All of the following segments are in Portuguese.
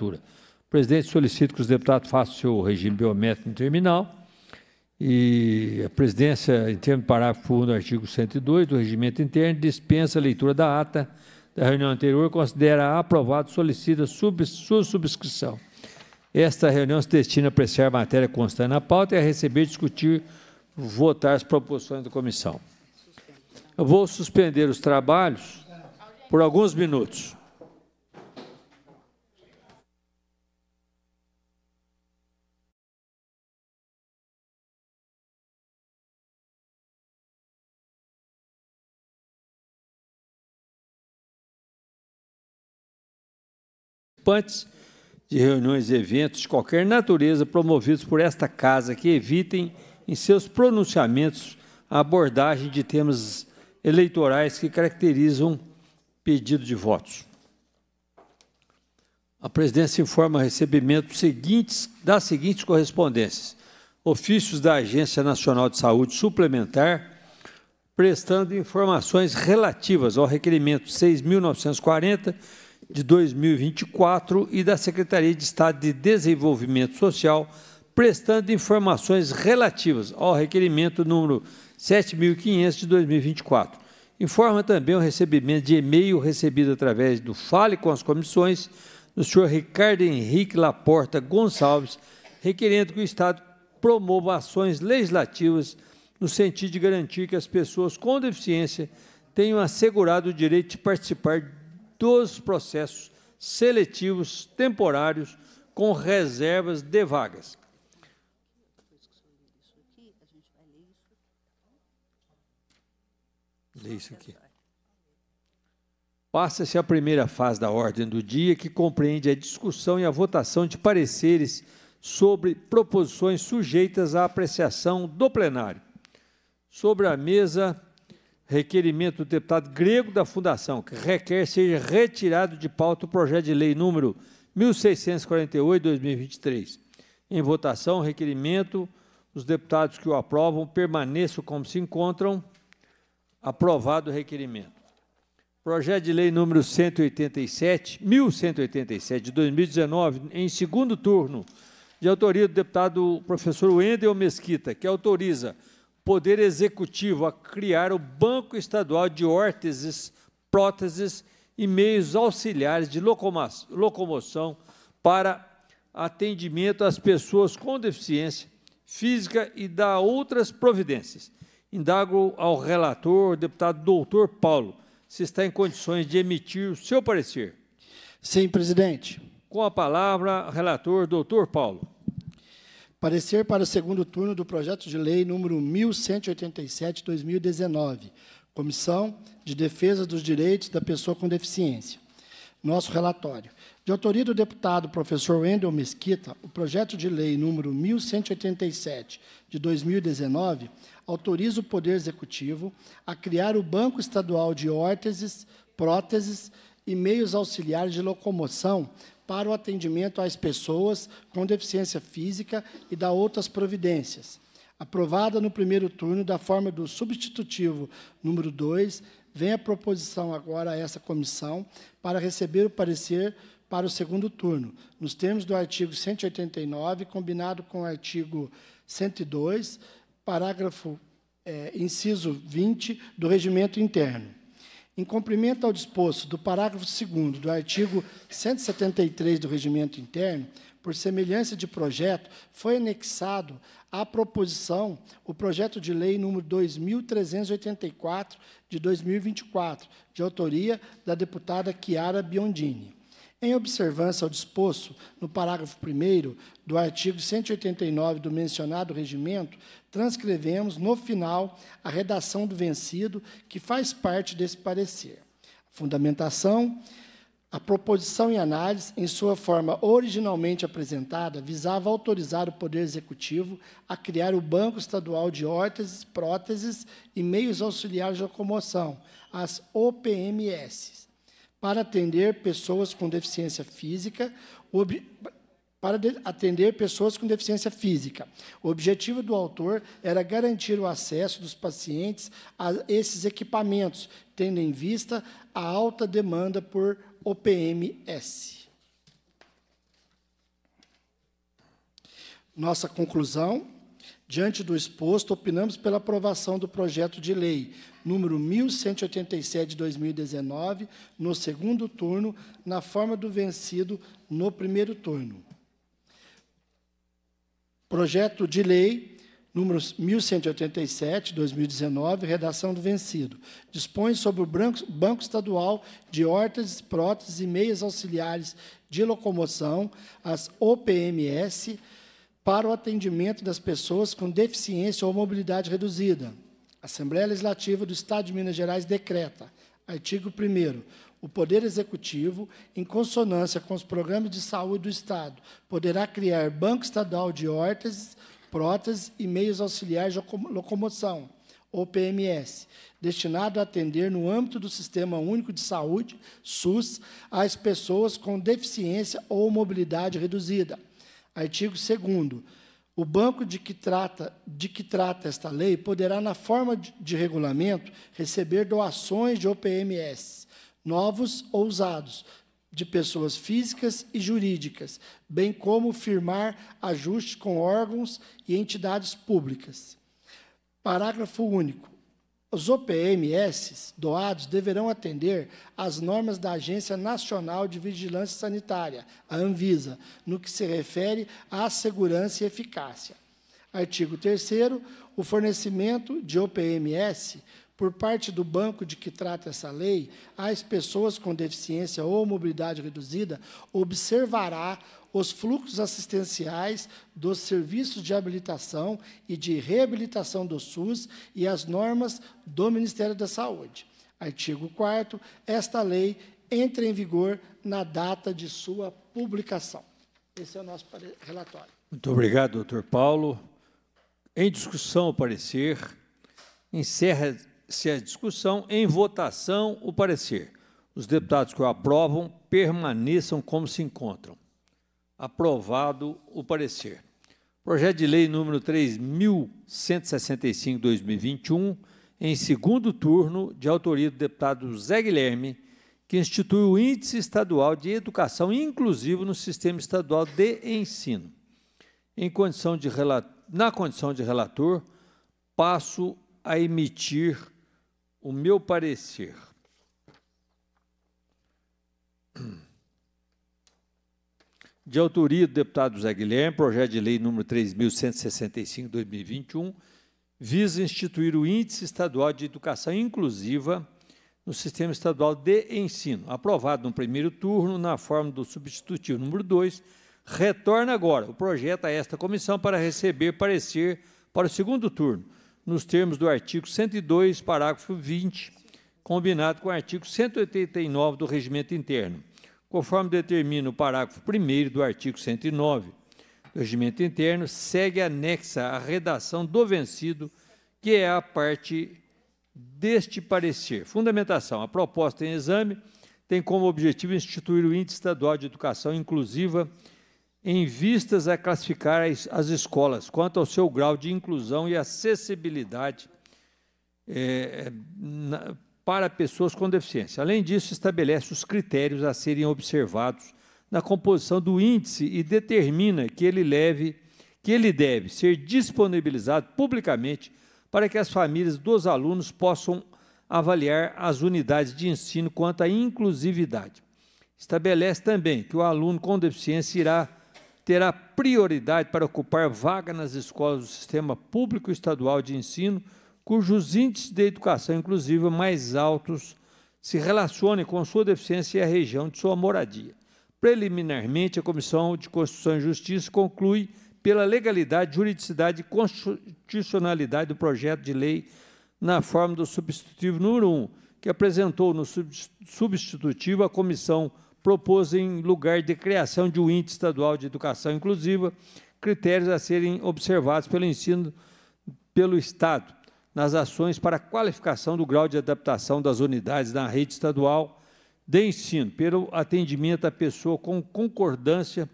O presidente solicita que os deputados façam seu regime biométrico no terminal e a presidência, em termos de parágrafo 1 do artigo 102 do regimento interno, dispensa a leitura da ata da reunião anterior, considera aprovado, solicita sub, sua subscrição. Esta reunião se destina a apreciar a matéria constante na pauta e a receber, discutir, votar as proposições da comissão. Eu vou suspender os trabalhos por alguns minutos. participantes de reuniões e eventos de qualquer natureza promovidos por esta casa que evitem em seus pronunciamentos a abordagem de temas eleitorais que caracterizam pedido de votos. A presidência informa o recebimento seguintes, das seguintes correspondências: ofícios da Agência Nacional de Saúde Suplementar, prestando informações relativas ao requerimento 6.940 de 2024 e da Secretaria de Estado de Desenvolvimento Social, prestando informações relativas ao requerimento número 7.500 de 2024. Informa também o recebimento de e-mail recebido através do Fale com as Comissões do senhor Ricardo Henrique Laporta Gonçalves, requerendo que o Estado promova ações legislativas no sentido de garantir que as pessoas com deficiência tenham assegurado o direito de participar dos processos seletivos temporários com reservas de vagas. Lê isso aqui. Passa-se a primeira fase da ordem do dia, que compreende a discussão e a votação de pareceres sobre proposições sujeitas à apreciação do plenário. Sobre a mesa requerimento do deputado grego da Fundação, que requer seja retirado de pauta o projeto de lei número 1648-2023. Em votação, requerimento, os deputados que o aprovam permaneçam como se encontram. Aprovado o requerimento. Projeto de lei número 187, 1187 de 2019, em segundo turno, de autoria do deputado professor Wendel Mesquita, que autoriza Poder Executivo a criar o Banco Estadual de Órteses, Próteses e Meios Auxiliares de Locomoção para atendimento às pessoas com deficiência física e da outras providências. Indago ao relator, deputado doutor Paulo, se está em condições de emitir o seu parecer. Sim, presidente. Com a palavra, relator doutor Paulo. Parecer para o segundo turno do projeto de lei número 1187/2019, Comissão de Defesa dos Direitos da Pessoa com Deficiência. Nosso relatório. De autoria do deputado professor Wendel Mesquita, o projeto de lei número 1187 de 2019 autoriza o Poder Executivo a criar o Banco Estadual de Órteses, Próteses e Meios Auxiliares de Locomoção para o atendimento às pessoas com deficiência física e da outras providências, aprovada no primeiro turno da forma do substitutivo número 2, vem a proposição agora a essa comissão para receber o parecer para o segundo turno, nos termos do artigo 189, combinado com o artigo 102, parágrafo é, inciso 20 do regimento interno. Em cumprimento ao disposto do parágrafo 2 do artigo 173 do Regimento Interno, por semelhança de projeto, foi anexado à proposição o projeto de lei número 2384 de 2024, de autoria da deputada Chiara Biondini. Em observância ao disposto no parágrafo 1 do artigo 189 do mencionado regimento, transcrevemos no final a redação do vencido, que faz parte desse parecer. Fundamentação. A proposição em análise, em sua forma originalmente apresentada, visava autorizar o Poder Executivo a criar o Banco Estadual de Órteses, Próteses e Meios Auxiliares de Locomoção, as OPMS para atender pessoas com deficiência física, ob... para de... atender pessoas com deficiência física. O objetivo do autor era garantir o acesso dos pacientes a esses equipamentos, tendo em vista a alta demanda por OPMS. Nossa conclusão, diante do exposto, opinamos pela aprovação do projeto de lei número 1187 de 2019, no segundo turno, na forma do vencido no primeiro turno. Projeto de lei número 1187, 2019, redação do vencido. Dispõe sobre o Banco Estadual de Hortas, Próteses e Meias Auxiliares de Locomoção, as OPMS, para o atendimento das pessoas com deficiência ou mobilidade reduzida. Assembleia Legislativa do Estado de Minas Gerais decreta, artigo 1 o Poder Executivo, em consonância com os programas de saúde do Estado, poderá criar Banco Estadual de Órteses, Próteses e Meios Auxiliares de Locomoção, ou PMS, destinado a atender, no âmbito do Sistema Único de Saúde, SUS, as pessoas com deficiência ou mobilidade reduzida. Artigo 2 o banco de que, trata, de que trata esta lei poderá, na forma de, de regulamento, receber doações de OPMS, novos ou usados, de pessoas físicas e jurídicas, bem como firmar ajustes com órgãos e entidades públicas. Parágrafo único. Os OPMS doados deverão atender às normas da Agência Nacional de Vigilância Sanitária, a Anvisa, no que se refere à segurança e eficácia. Artigo 3 o fornecimento de OPMS por parte do banco de que trata essa lei às pessoas com deficiência ou mobilidade reduzida observará os fluxos assistenciais dos serviços de habilitação e de reabilitação do SUS e as normas do Ministério da Saúde. Artigo 4 Esta lei entra em vigor na data de sua publicação. Esse é o nosso relatório. Muito obrigado, doutor Paulo. Em discussão, o parecer. Encerra-se a discussão. Em votação, o parecer. Os deputados que o aprovam permaneçam como se encontram. Aprovado o parecer. Projeto de lei número 3165/2021, em segundo turno, de autoria do deputado Zé Guilherme, que institui o Índice Estadual de Educação Inclusivo no Sistema Estadual de Ensino. Em condição de na condição de relator, passo a emitir o meu parecer de autoria do deputado Zé Guilherme, projeto de lei número 3.165-2021, visa instituir o Índice Estadual de Educação Inclusiva no Sistema Estadual de Ensino, aprovado no primeiro turno na forma do substitutivo número 2, retorna agora o projeto a esta comissão para receber parecer para o segundo turno, nos termos do artigo 102, parágrafo 20, combinado com o artigo 189 do Regimento Interno conforme determina o parágrafo 1 do artigo 109 do Regimento Interno, segue anexa a redação do vencido, que é a parte deste parecer. Fundamentação: a proposta em exame tem como objetivo instituir o Índice Estadual de Educação Inclusiva em vistas a classificar as, as escolas quanto ao seu grau de inclusão e acessibilidade é, na, para pessoas com deficiência. Além disso, estabelece os critérios a serem observados na composição do índice e determina que ele leve que ele deve ser disponibilizado publicamente para que as famílias dos alunos possam avaliar as unidades de ensino quanto à inclusividade. Estabelece também que o aluno com deficiência irá terá prioridade para ocupar vaga nas escolas do sistema público estadual de ensino cujos índices de educação inclusiva mais altos se relacionem com sua deficiência e a região de sua moradia. Preliminarmente, a Comissão de Constituição e Justiça conclui pela legalidade, juridicidade e constitucionalidade do projeto de lei na forma do substitutivo número 1, que apresentou no substitutivo a comissão propôs em lugar de criação de um índice estadual de educação inclusiva, critérios a serem observados pelo ensino pelo Estado, nas ações para qualificação do grau de adaptação das unidades na rede estadual de ensino, pelo atendimento à pessoa com concordância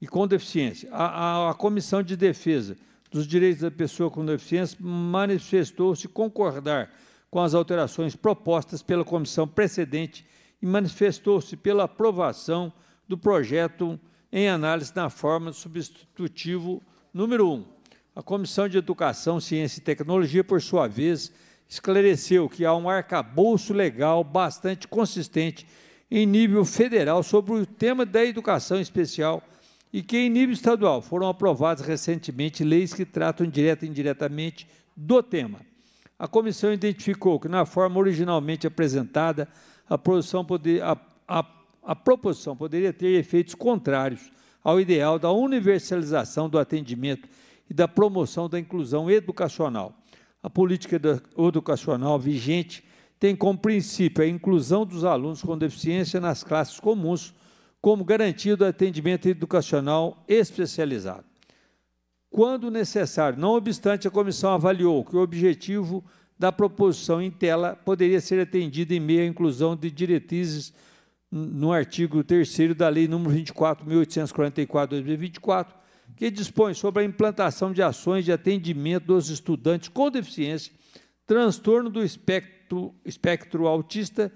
e com deficiência. A, a, a Comissão de Defesa dos Direitos da Pessoa com Deficiência manifestou-se concordar com as alterações propostas pela comissão precedente e manifestou-se pela aprovação do projeto em análise na forma substitutivo número 1. Um. A Comissão de Educação, Ciência e Tecnologia, por sua vez, esclareceu que há um arcabouço legal bastante consistente em nível federal sobre o tema da educação especial e que, em nível estadual, foram aprovadas recentemente leis que tratam direta e indiretamente do tema. A comissão identificou que, na forma originalmente apresentada, a, poder, a, a, a proposição poderia ter efeitos contrários ao ideal da universalização do atendimento e da promoção da inclusão educacional. A política educacional vigente tem como princípio a inclusão dos alunos com deficiência nas classes comuns, como garantia do atendimento educacional especializado. Quando necessário, não obstante, a comissão avaliou que o objetivo da proposição em tela poderia ser atendido em meio à inclusão de diretrizes no artigo 3 da Lei nº 24.844-2024, que dispõe sobre a implantação de ações de atendimento dos estudantes com deficiência, transtorno do espectro, espectro autista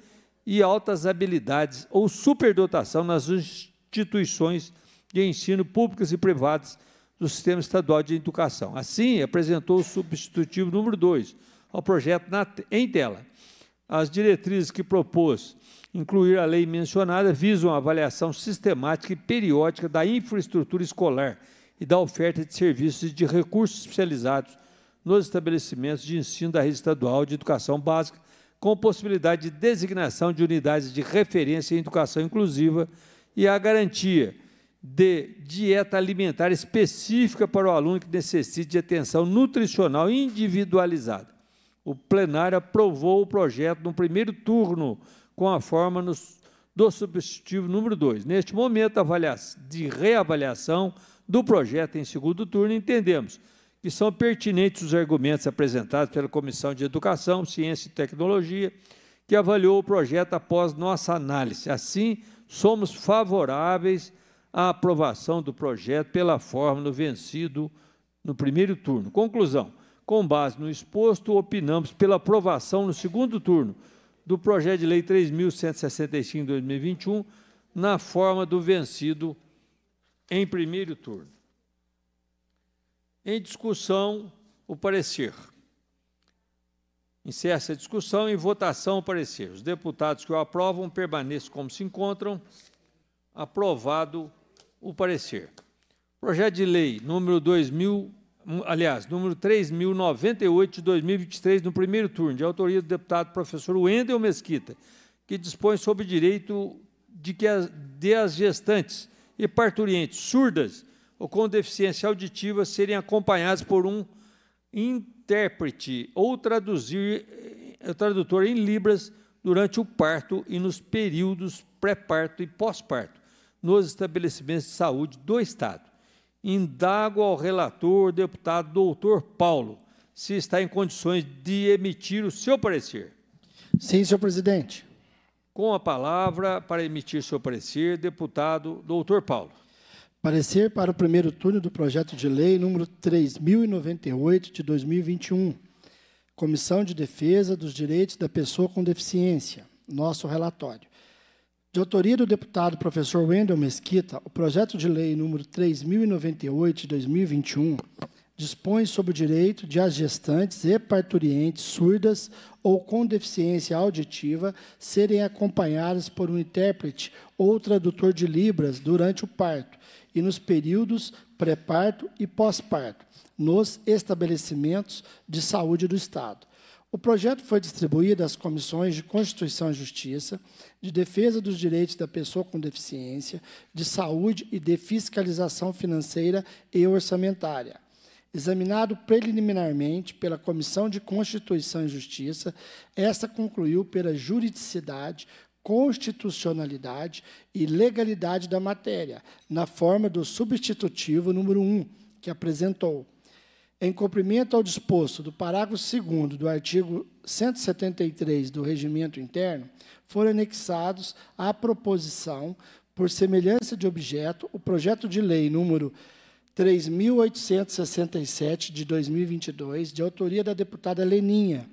e altas habilidades ou superdotação nas instituições de ensino públicas e privadas do Sistema Estadual de Educação. Assim, apresentou o substitutivo número 2 ao projeto na, em tela. As diretrizes que propôs incluir a lei mencionada visam a avaliação sistemática e periódica da infraestrutura escolar e da oferta de serviços de recursos especializados nos estabelecimentos de ensino da rede estadual de educação básica, com possibilidade de designação de unidades de referência em educação inclusiva e a garantia de dieta alimentar específica para o aluno que necessite de atenção nutricional individualizada. O plenário aprovou o projeto no primeiro turno com a forma nos, do substitutivo número 2. Neste momento de reavaliação, do projeto em segundo turno, entendemos que são pertinentes os argumentos apresentados pela Comissão de Educação, Ciência e Tecnologia, que avaliou o projeto após nossa análise. Assim, somos favoráveis à aprovação do projeto pela forma do vencido no primeiro turno. Conclusão: com base no exposto, opinamos pela aprovação no segundo turno do projeto de lei 3.165 2021, na forma do vencido em primeiro turno. Em discussão, o parecer. Encerra-se a discussão em votação o parecer. Os deputados que o aprovam permaneçam como se encontram. Aprovado o parecer. Projeto de lei número 2000, aliás, número 3098 de 2023, no primeiro turno, de autoria do deputado professor Wendel Mesquita, que dispõe sobre o direito de que as, de as gestantes e parturientes, surdas ou com deficiência auditiva serem acompanhadas por um intérprete ou traduzir eh, tradutor em libras durante o parto e nos períodos pré-parto e pós-parto nos estabelecimentos de saúde do estado. Indago ao relator, deputado doutor Paulo, se está em condições de emitir o seu parecer. Sim, senhor presidente. Com a palavra, para emitir seu parecer, deputado doutor Paulo. Parecer para o primeiro turno do projeto de lei número 3098 de 2021. Comissão de Defesa dos Direitos da Pessoa com Deficiência. Nosso relatório. De autoria do deputado professor Wendel Mesquita, o projeto de lei número 3098 de 2021 dispõe sobre o direito de as gestantes e parturientes surdas ou com deficiência auditiva serem acompanhadas por um intérprete ou tradutor de libras durante o parto e nos períodos pré-parto e pós-parto, nos estabelecimentos de saúde do Estado. O projeto foi distribuído às comissões de Constituição e Justiça, de Defesa dos Direitos da Pessoa com Deficiência, de Saúde e de Fiscalização Financeira e Orçamentária. Examinado preliminarmente pela Comissão de Constituição e Justiça, esta concluiu pela juridicidade, constitucionalidade e legalidade da matéria, na forma do substitutivo número 1, que apresentou. Em cumprimento ao disposto do parágrafo 2 do artigo 173 do Regimento Interno, foram anexados à proposição, por semelhança de objeto, o projeto de lei número 3.867 de 2022, de autoria da deputada Leninha,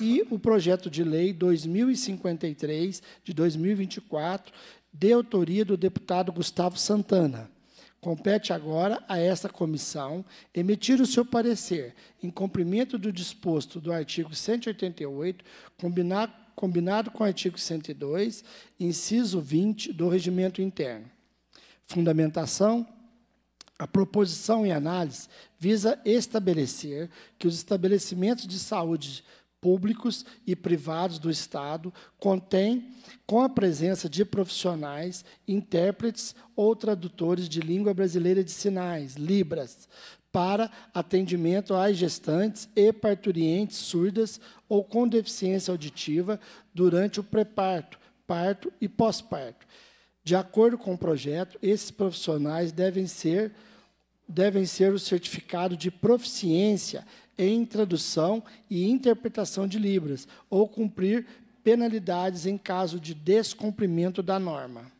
e o projeto de lei 2053 de 2024, de autoria do deputado Gustavo Santana. Compete agora a esta comissão emitir o seu parecer em cumprimento do disposto do artigo 188, combinado, combinado com o artigo 102, inciso 20 do regimento interno. Fundamentação a proposição em análise visa estabelecer que os estabelecimentos de saúde públicos e privados do Estado contêm, com a presença de profissionais, intérpretes ou tradutores de língua brasileira de sinais, Libras, para atendimento às gestantes e parturientes surdas ou com deficiência auditiva durante o pré-parto, parto e pós-parto. De acordo com o projeto, esses profissionais devem ser, devem ser o certificado de proficiência em tradução e interpretação de Libras, ou cumprir penalidades em caso de descumprimento da norma.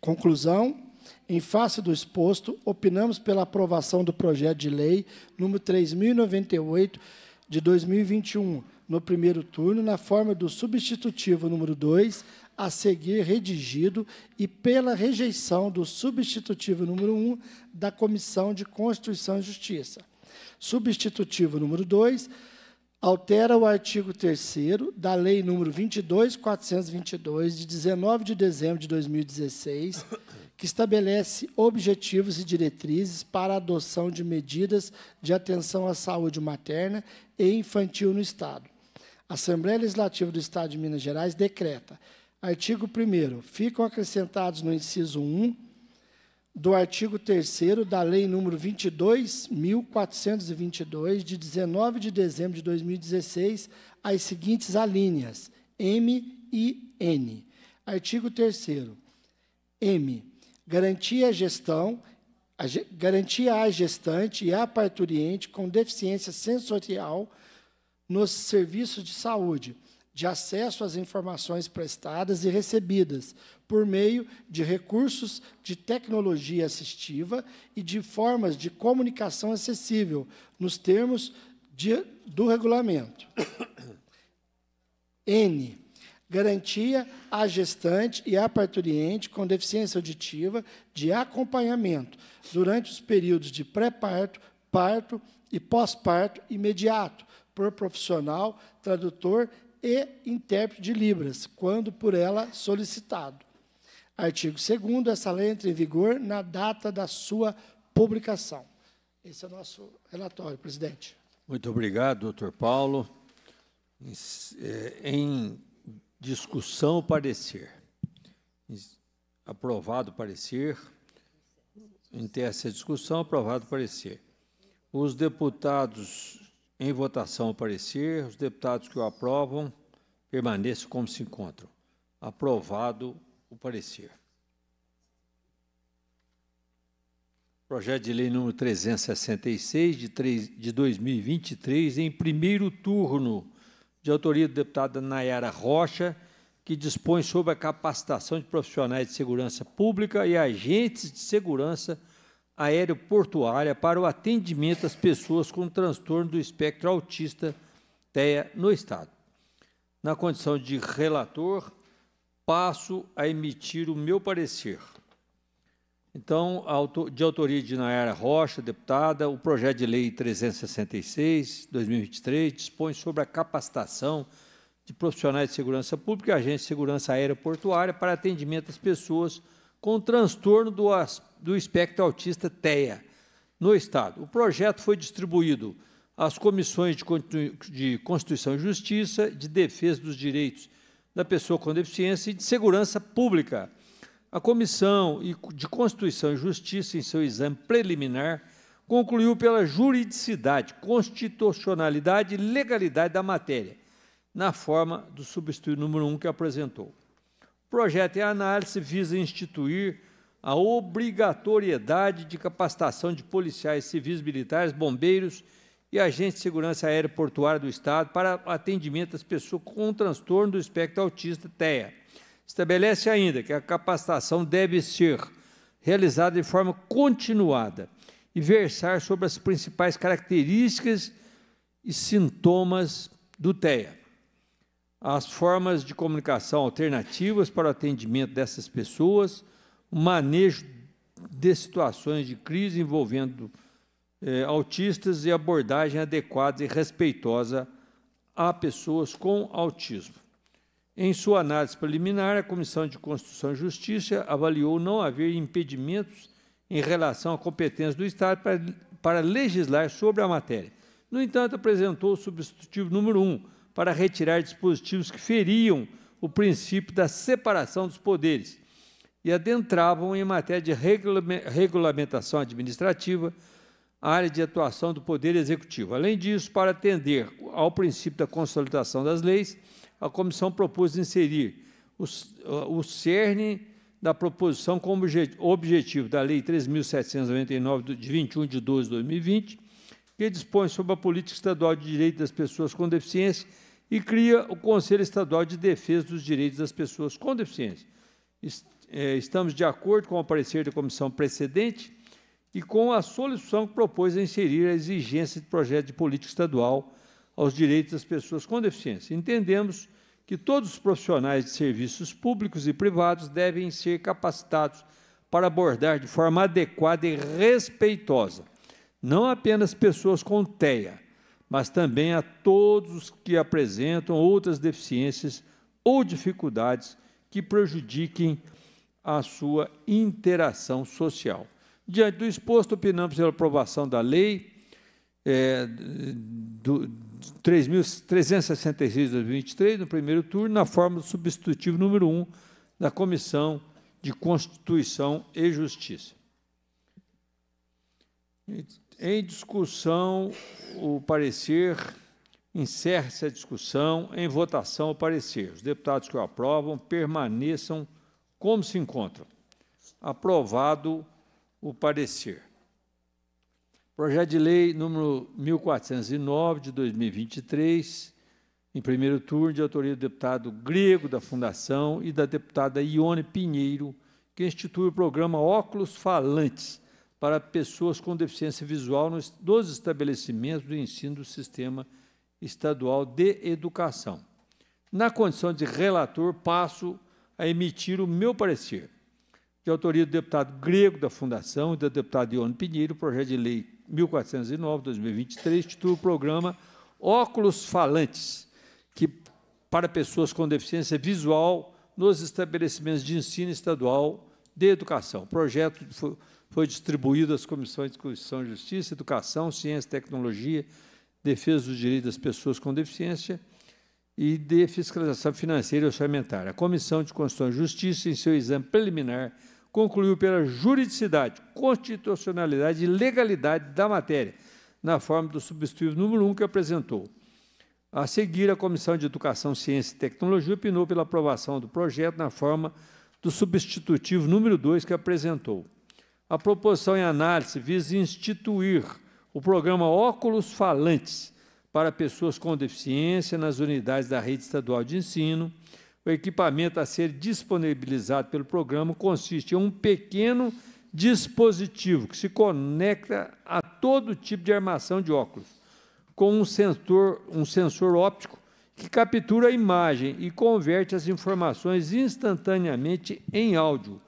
Conclusão. Em face do exposto, opinamos pela aprovação do projeto de lei número 3098 de 2021, no primeiro turno, na forma do substitutivo número 2, a seguir redigido, e pela rejeição do substitutivo número 1 um, da Comissão de Constituição e Justiça. Substitutivo número 2 altera o artigo 3 da Lei nº 22.422, de 19 de dezembro de 2016, que estabelece objetivos e diretrizes para a adoção de medidas de atenção à saúde materna e infantil no Estado. Assembleia Legislativa do Estado de Minas Gerais decreta. Artigo 1 Ficam acrescentados no inciso 1 do artigo 3 da Lei nº 22.422, de 19 de dezembro de 2016, as seguintes alíneas, M e N. Artigo 3 M. Garantia à gestão, a, garantia à gestante e à parturiente com deficiência sensorial, nos serviços de saúde, de acesso às informações prestadas e recebidas, por meio de recursos de tecnologia assistiva e de formas de comunicação acessível, nos termos de, do regulamento. N. Garantia à gestante e à parturiente com deficiência auditiva de acompanhamento durante os períodos de pré-parto, parto e pós-parto imediato, por profissional, tradutor e intérprete de Libras, quando por ela solicitado. Artigo 2 essa lei entra em vigor na data da sua publicação. Esse é o nosso relatório, presidente. Muito obrigado, doutor Paulo. Em eh, discussão, parecer. Aprovado o parecer. Em ter discussão, aprovado o parecer. Os deputados em votação o parecer, os deputados que o aprovam permaneçam como se encontram. Aprovado o parecer. Projeto de lei número 366 de, 3, de 2023, em primeiro turno, de autoria do deputado Nayara Rocha, que dispõe sobre a capacitação de profissionais de segurança pública e agentes de segurança pública aeroportuária para o atendimento às pessoas com transtorno do espectro autista TEA no Estado. Na condição de relator, passo a emitir o meu parecer. Então, de autoria de Nayara Rocha, deputada, o projeto de lei 366, 2023, dispõe sobre a capacitação de profissionais de segurança pública e agentes de segurança aeroportuária para atendimento às pessoas com com transtorno do, do espectro autista TEA no Estado. O projeto foi distribuído às comissões de Constituição e Justiça, de Defesa dos Direitos da Pessoa com Deficiência e de Segurança Pública. A Comissão de Constituição e Justiça, em seu exame preliminar, concluiu pela juridicidade, constitucionalidade e legalidade da matéria, na forma do substituto número 1 um que apresentou projeto em análise visa instituir a obrigatoriedade de capacitação de policiais civis, militares, bombeiros e agentes de segurança aérea portuária do Estado para atendimento às pessoas com transtorno do espectro autista TEA. Estabelece ainda que a capacitação deve ser realizada de forma continuada e versar sobre as principais características e sintomas do TEA as formas de comunicação alternativas para o atendimento dessas pessoas, o manejo de situações de crise envolvendo eh, autistas e abordagem adequada e respeitosa a pessoas com autismo. Em sua análise preliminar, a Comissão de Constituição e Justiça avaliou não haver impedimentos em relação à competência do Estado para, para legislar sobre a matéria. No entanto, apresentou o substitutivo número 1, um, para retirar dispositivos que feriam o princípio da separação dos poderes e adentravam em matéria de regulamentação administrativa a área de atuação do Poder Executivo. Além disso, para atender ao princípio da consolidação das leis, a comissão propôs inserir o, o cerne da proposição como objetivo da Lei 3.799, de 21 de 12 de 2020, que dispõe sobre a política estadual de direito das pessoas com deficiência e cria o Conselho Estadual de Defesa dos Direitos das Pessoas com Deficiência. É, estamos de acordo com o parecer da comissão precedente e com a solução que propôs a inserir a exigência de projeto de política estadual aos direitos das pessoas com deficiência. Entendemos que todos os profissionais de serviços públicos e privados devem ser capacitados para abordar de forma adequada e respeitosa não apenas pessoas com TEA, mas também a todos os que apresentam outras deficiências ou dificuldades que prejudiquem a sua interação social. Diante do exposto, opinamos pela aprovação da lei é, do 3.366 de 2023, no primeiro turno, na forma do substitutivo número 1 da Comissão de Constituição e Justiça. Em discussão, o parecer. Encerre-se a discussão. Em votação, o parecer. Os deputados que o aprovam permaneçam como se encontram. Aprovado o parecer. Projeto de Lei número 1409 de 2023, em primeiro turno, de autoria do deputado Grego da Fundação e da deputada Ione Pinheiro, que institui o programa Óculos Falantes para pessoas com deficiência visual nos, dos estabelecimentos do ensino do Sistema Estadual de Educação. Na condição de relator, passo a emitir o meu parecer, de autoria do deputado Grego da Fundação e da deputada Ione Pinheiro, projeto de lei 1409-2023, título programa Óculos Falantes, que para pessoas com deficiência visual nos estabelecimentos de ensino estadual de educação. O projeto foi distribuído às comissões de Constituição e Justiça, Educação, Ciência e Tecnologia, Defesa dos Direitos das Pessoas com Deficiência e de Fiscalização Financeira e Orçamentária. A Comissão de Constituição e Justiça, em seu exame preliminar, concluiu pela juridicidade, constitucionalidade e legalidade da matéria, na forma do substitutivo número 1 um que apresentou. A seguir, a Comissão de Educação, Ciência e Tecnologia opinou pela aprovação do projeto na forma do substitutivo número 2 que apresentou. A proposição em análise visa instituir o programa Óculos Falantes para pessoas com deficiência nas unidades da rede estadual de ensino. O equipamento a ser disponibilizado pelo programa consiste em um pequeno dispositivo que se conecta a todo tipo de armação de óculos, com um sensor, um sensor óptico que captura a imagem e converte as informações instantaneamente em áudio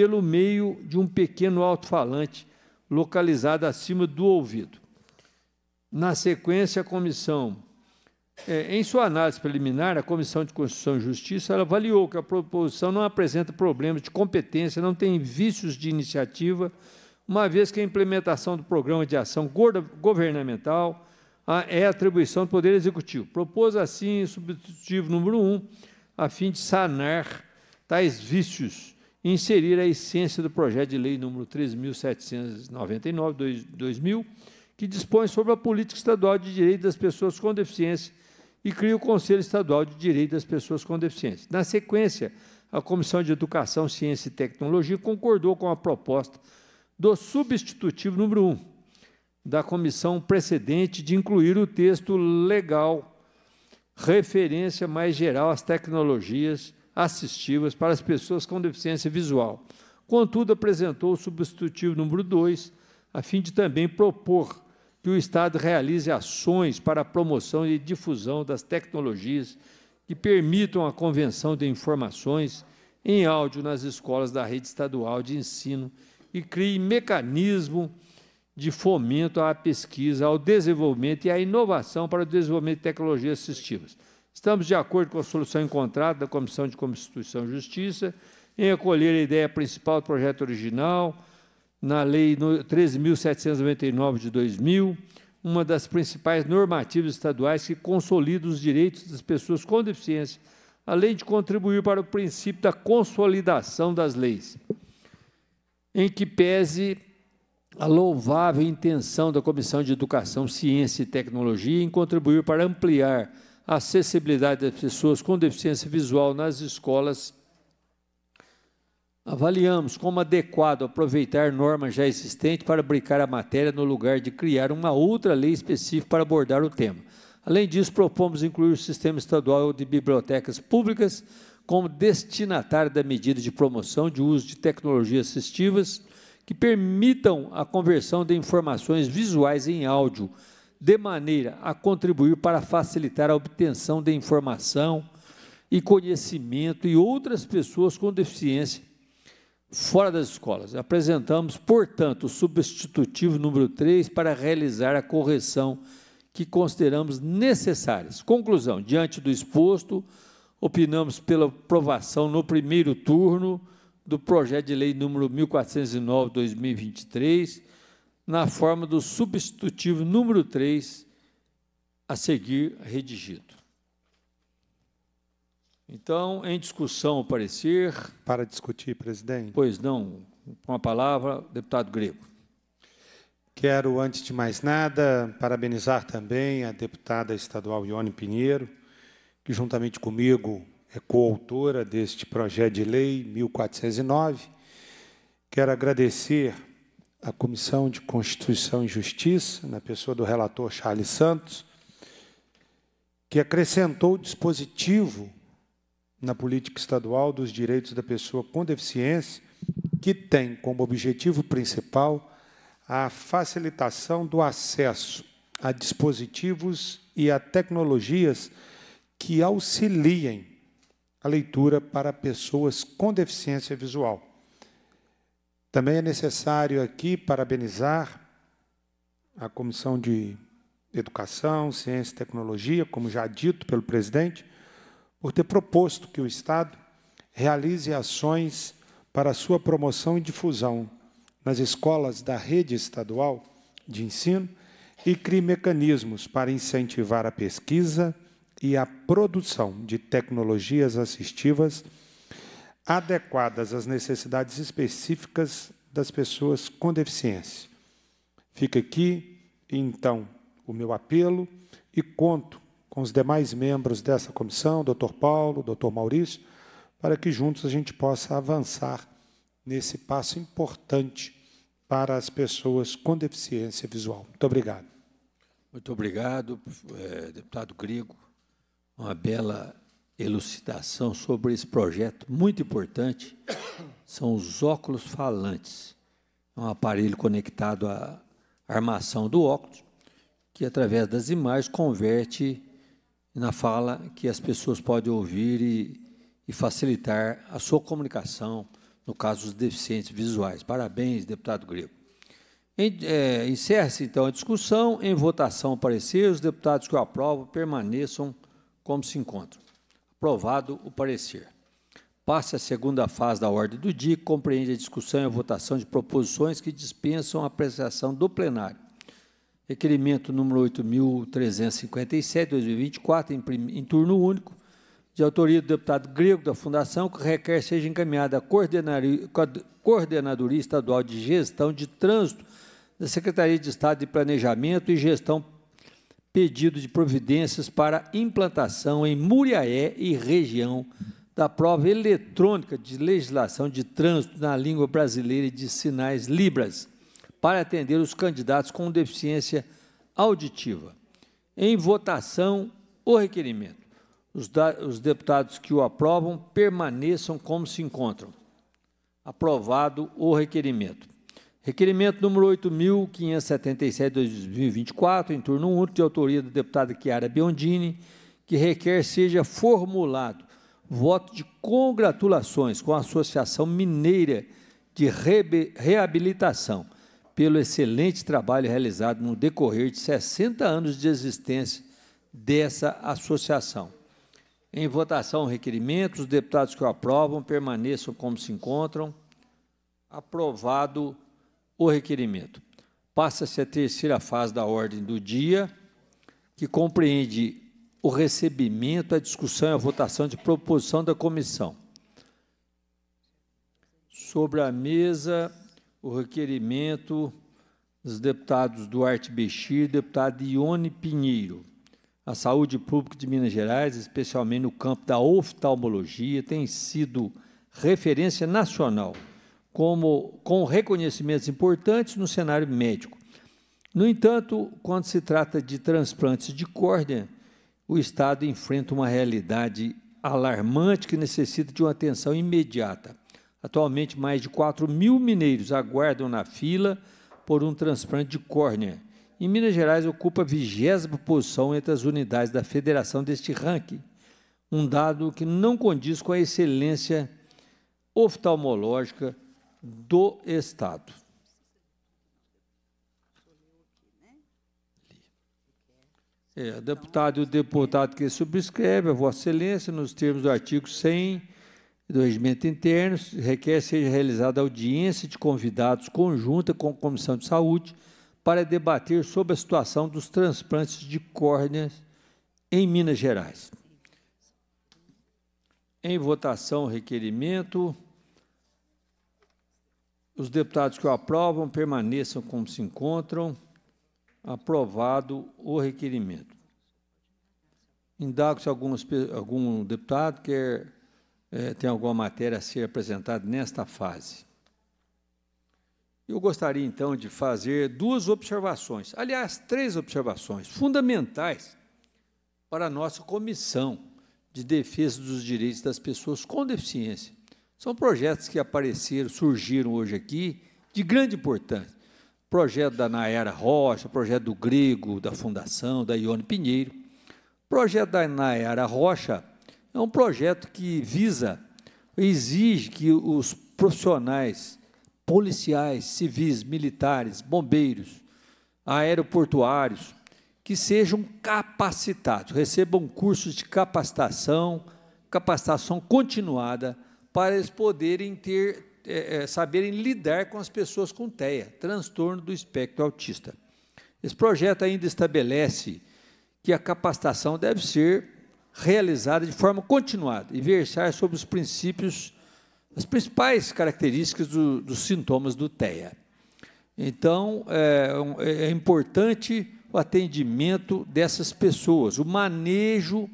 pelo meio de um pequeno alto-falante localizado acima do ouvido. Na sequência, a comissão. É, em sua análise preliminar, a Comissão de Constituição e Justiça ela avaliou que a proposição não apresenta problemas de competência, não tem vícios de iniciativa, uma vez que a implementação do programa de ação governamental é atribuição do Poder Executivo. Propôs, assim, substitutivo número um, a fim de sanar tais vícios inserir a essência do projeto de lei número 3799/2000, que dispõe sobre a política estadual de direito das pessoas com deficiência e cria o Conselho Estadual de Direito das Pessoas com Deficiência. Na sequência, a Comissão de Educação, Ciência e Tecnologia concordou com a proposta do substitutivo número 1 da comissão precedente de incluir o texto legal referência mais geral às tecnologias assistivas para as pessoas com deficiência visual. Contudo, apresentou o substitutivo número 2, a fim de também propor que o Estado realize ações para a promoção e difusão das tecnologias que permitam a convenção de informações em áudio nas escolas da rede estadual de ensino e crie mecanismo de fomento à pesquisa, ao desenvolvimento e à inovação para o desenvolvimento de tecnologias assistivas. Estamos de acordo com a solução encontrada da Comissão de Constituição e Justiça em acolher a ideia principal do projeto original na Lei 13.799 de 2000, uma das principais normativas estaduais que consolida os direitos das pessoas com deficiência, além de contribuir para o princípio da consolidação das leis, em que pese a louvável intenção da Comissão de Educação, Ciência e Tecnologia em contribuir para ampliar a acessibilidade das pessoas com deficiência visual nas escolas. Avaliamos como adequado aproveitar normas já existentes para brincar a matéria no lugar de criar uma outra lei específica para abordar o tema. Além disso, propomos incluir o sistema estadual de bibliotecas públicas como destinatário da medida de promoção de uso de tecnologias assistivas que permitam a conversão de informações visuais em áudio de maneira a contribuir para facilitar a obtenção de informação e conhecimento e outras pessoas com deficiência fora das escolas. Apresentamos, portanto, o substitutivo número 3 para realizar a correção que consideramos necessárias. Conclusão: diante do exposto, opinamos pela aprovação no primeiro turno do projeto de lei número 1409/2023 na forma do substitutivo número 3 a seguir redigido. Então, em discussão o parecer. Para discutir, presidente. Pois não, com a palavra, deputado Grego. Quero, antes de mais nada, parabenizar também a deputada estadual Ione Pinheiro, que juntamente comigo é coautora deste projeto de lei 1409. Quero agradecer a Comissão de Constituição e Justiça, na pessoa do relator Charles Santos, que acrescentou o dispositivo na política estadual dos direitos da pessoa com deficiência, que tem como objetivo principal a facilitação do acesso a dispositivos e a tecnologias que auxiliem a leitura para pessoas com deficiência visual. Também é necessário aqui parabenizar a Comissão de Educação, Ciência e Tecnologia, como já dito pelo presidente, por ter proposto que o Estado realize ações para sua promoção e difusão nas escolas da rede estadual de ensino e crie mecanismos para incentivar a pesquisa e a produção de tecnologias assistivas adequadas às necessidades específicas das pessoas com deficiência. Fica aqui, então, o meu apelo e conto com os demais membros dessa comissão, Dr. Paulo, Dr. Maurício, para que juntos a gente possa avançar nesse passo importante para as pessoas com deficiência visual. Muito obrigado. Muito obrigado, eh, deputado Grigo. Uma bela elucidação sobre esse projeto muito importante são os óculos falantes. É um aparelho conectado à armação do óculos, que através das imagens converte na fala que as pessoas podem ouvir e, e facilitar a sua comunicação, no caso dos deficientes visuais. Parabéns, deputado Grego. É, encerra-se, então, a discussão. Em votação, parecer, os deputados que o aprovam permaneçam como se encontram. Aprovado o parecer. Passa a segunda fase da ordem do dia, que compreende a discussão e a votação de proposições que dispensam a apreciação do plenário. Requerimento número 8.357, 2024, em, em turno único, de autoria do deputado grego da Fundação, que requer seja encaminhada à Coordenadoria Estadual de Gestão de Trânsito da Secretaria de Estado de Planejamento e Gestão pedido de providências para implantação em Muriaé e região da prova eletrônica de legislação de trânsito na língua brasileira e de sinais Libras, para atender os candidatos com deficiência auditiva. Em votação, o requerimento. Os, os deputados que o aprovam permaneçam como se encontram. Aprovado o requerimento. Requerimento número 8.577 2024, em turno único, de autoria do deputado Chiara Biondini, que requer seja formulado voto de congratulações com a Associação Mineira de Reabilitação pelo excelente trabalho realizado no decorrer de 60 anos de existência dessa associação. Em votação, requerimento, os deputados que o aprovam permaneçam como se encontram. Aprovado o requerimento. Passa-se a terceira fase da ordem do dia, que compreende o recebimento, a discussão e a votação de proposição da comissão. Sobre a mesa, o requerimento dos deputados Duarte Bexir, deputado Ione Pinheiro. A saúde pública de Minas Gerais, especialmente no campo da oftalmologia, tem sido referência nacional como com reconhecimentos importantes no cenário médico. No entanto, quando se trata de transplantes de córnea, o Estado enfrenta uma realidade alarmante que necessita de uma atenção imediata. Atualmente, mais de 4 mil mineiros aguardam na fila por um transplante de córnea. Em Minas Gerais, ocupa a vigésima posição entre as unidades da federação deste ranking, um dado que não condiz com a excelência oftalmológica do Estado. É, deputado e o deputado que subscreve, a Vossa Excelência, nos termos do artigo 100 do Regimento Interno, requer seja realizada audiência de convidados conjunta com a Comissão de Saúde para debater sobre a situação dos transplantes de córneas em Minas Gerais. Em votação, requerimento. Os deputados que o aprovam permaneçam como se encontram. Aprovado o requerimento. Indago se algumas, algum deputado quer é, tem alguma matéria a ser apresentada nesta fase. Eu gostaria, então, de fazer duas observações, aliás, três observações fundamentais para a nossa Comissão de Defesa dos Direitos das Pessoas com Deficiência, são projetos que apareceram, surgiram hoje aqui, de grande importância. Projeto da Nayara Rocha, projeto do Grego, da Fundação, da Ione Pinheiro. Projeto da Nayara Rocha é um projeto que visa, exige que os profissionais policiais, civis, militares, bombeiros, aeroportuários, que sejam capacitados, recebam cursos de capacitação, capacitação continuada para eles poderem ter, é, é, saberem lidar com as pessoas com TEA, transtorno do espectro autista. Esse projeto ainda estabelece que a capacitação deve ser realizada de forma continuada e versar sobre os princípios, as principais características do, dos sintomas do TEA. Então, é, é, é importante o atendimento dessas pessoas, o manejo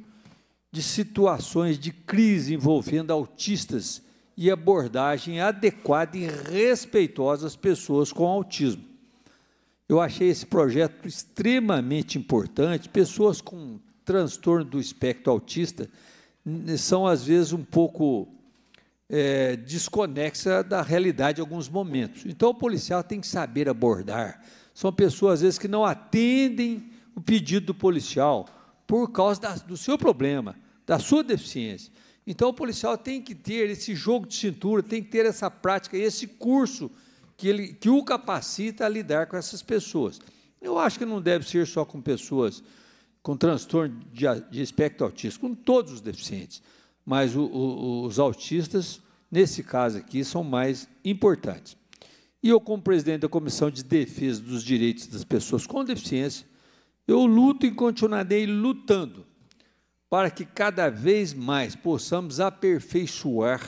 de situações de crise envolvendo autistas e abordagem adequada e respeitosa às pessoas com autismo. Eu achei esse projeto extremamente importante. Pessoas com transtorno do espectro autista são, às vezes, um pouco é, desconexa da realidade em alguns momentos. Então, o policial tem que saber abordar. São pessoas, às vezes, que não atendem o pedido do policial por causa da, do seu problema da sua deficiência. Então, o policial tem que ter esse jogo de cintura, tem que ter essa prática, esse curso que, ele, que o capacita a lidar com essas pessoas. Eu acho que não deve ser só com pessoas com transtorno de, de espectro autista, com todos os deficientes. Mas o, o, os autistas, nesse caso aqui, são mais importantes. E eu, como presidente da Comissão de Defesa dos Direitos das Pessoas com Deficiência, eu luto e continuarei lutando para que cada vez mais possamos aperfeiçoar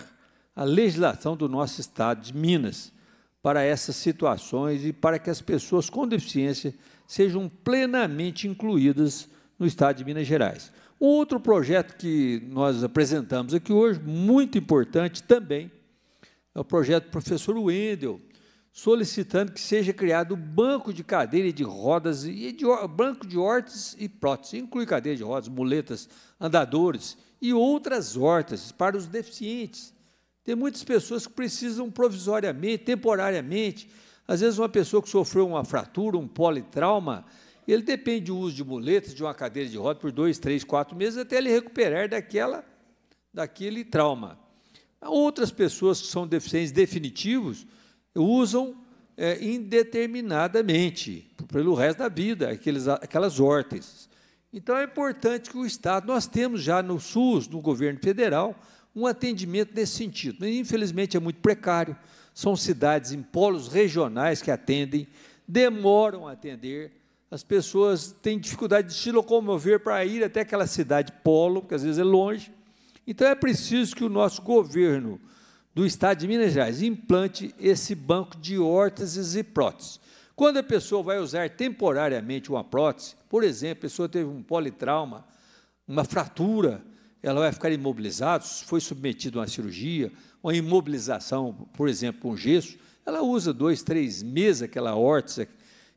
a legislação do nosso Estado de Minas para essas situações e para que as pessoas com deficiência sejam plenamente incluídas no Estado de Minas Gerais. Outro projeto que nós apresentamos aqui hoje, muito importante também, é o projeto do professor Wendel, solicitando que seja criado o banco de cadeira de rodas e de, banco de hortas e próteses, inclui cadeira de rodas, muletas, andadores e outras hortas para os deficientes. Tem muitas pessoas que precisam provisoriamente, temporariamente, às vezes uma pessoa que sofreu uma fratura, um politrauma, ele depende do uso de muletas, de uma cadeira de rodas por dois, três, quatro meses até ele recuperar daquela, daquele trauma. Outras pessoas que são deficientes definitivos, usam é, indeterminadamente, pelo resto da vida, aqueles, aquelas órtens. Então, é importante que o Estado, nós temos já no SUS, no governo federal, um atendimento nesse sentido. Mas, infelizmente, é muito precário. São cidades em polos regionais que atendem, demoram a atender, as pessoas têm dificuldade de se locomover para ir até aquela cidade polo, porque às vezes é longe. Então, é preciso que o nosso governo do Estado de Minas Gerais, implante esse banco de órteses e próteses. Quando a pessoa vai usar temporariamente uma prótese, por exemplo, a pessoa teve um politrauma, uma fratura, ela vai ficar imobilizada, foi submetida a uma cirurgia, uma imobilização, por exemplo, com gesso, ela usa dois, três meses aquela órtese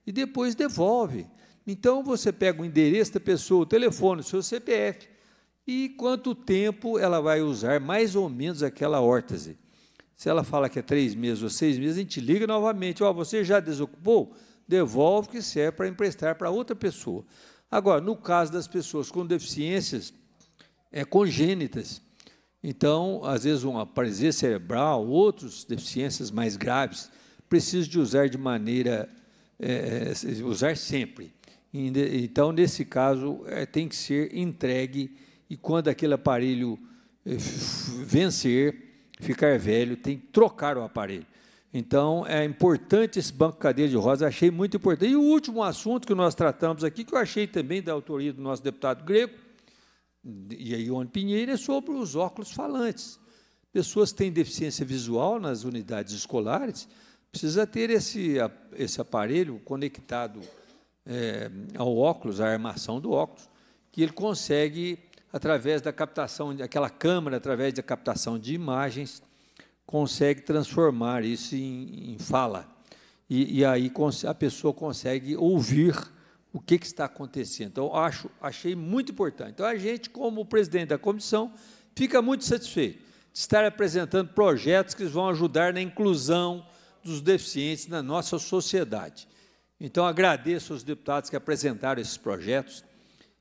e depois devolve. Então, você pega o endereço da pessoa, o telefone, o seu CPF, e quanto tempo ela vai usar mais ou menos aquela órtese. Se ela fala que é três meses ou seis meses, a gente liga novamente. Ó, oh, você já desocupou? Devolve que serve para emprestar para outra pessoa. Agora, no caso das pessoas com deficiências é, congênitas, então, às vezes, uma paralisia cerebral, outras deficiências mais graves, precisa de usar de maneira. É, é usar sempre. Então, nesse caso, é, tem que ser entregue, e quando aquele aparelho é, vencer, ficar velho, tem que trocar o aparelho. Então, é importante esse banco cadeia de rosa, achei muito importante. E o último assunto que nós tratamos aqui, que eu achei também da autoria do nosso deputado grego, e Ione Pinheiro, é sobre os óculos falantes. Pessoas que têm deficiência visual nas unidades escolares precisa ter esse, esse aparelho conectado é, ao óculos, à armação do óculos, que ele consegue através da captação, aquela câmera, através da captação de imagens, consegue transformar isso em, em fala. E, e, aí a pessoa consegue ouvir o que, que está acontecendo. Então, acho, achei muito importante. Então, a gente, como presidente da comissão, fica muito satisfeito de estar apresentando projetos que vão ajudar na inclusão dos deficientes na nossa sociedade. Então, agradeço aos deputados que apresentaram esses projetos,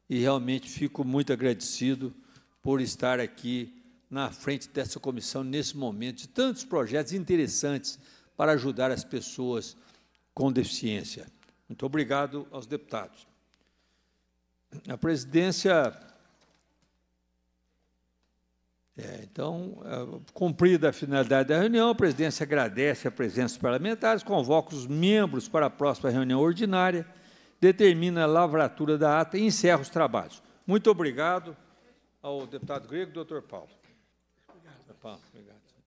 e realmente fico muito agradecido por estar aqui na frente dessa comissão nesse momento de tantos projetos interessantes para ajudar as pessoas com deficiência. Muito obrigado aos deputados. A presidência. É, então, é, cumprida a finalidade da reunião, a presidência agradece a presença dos parlamentares, convoca os membros para a próxima reunião ordinária determina a lavratura da ata e encerra os trabalhos. Muito obrigado ao deputado grego, doutor Paulo. Obrigado. Paulo, obrigado.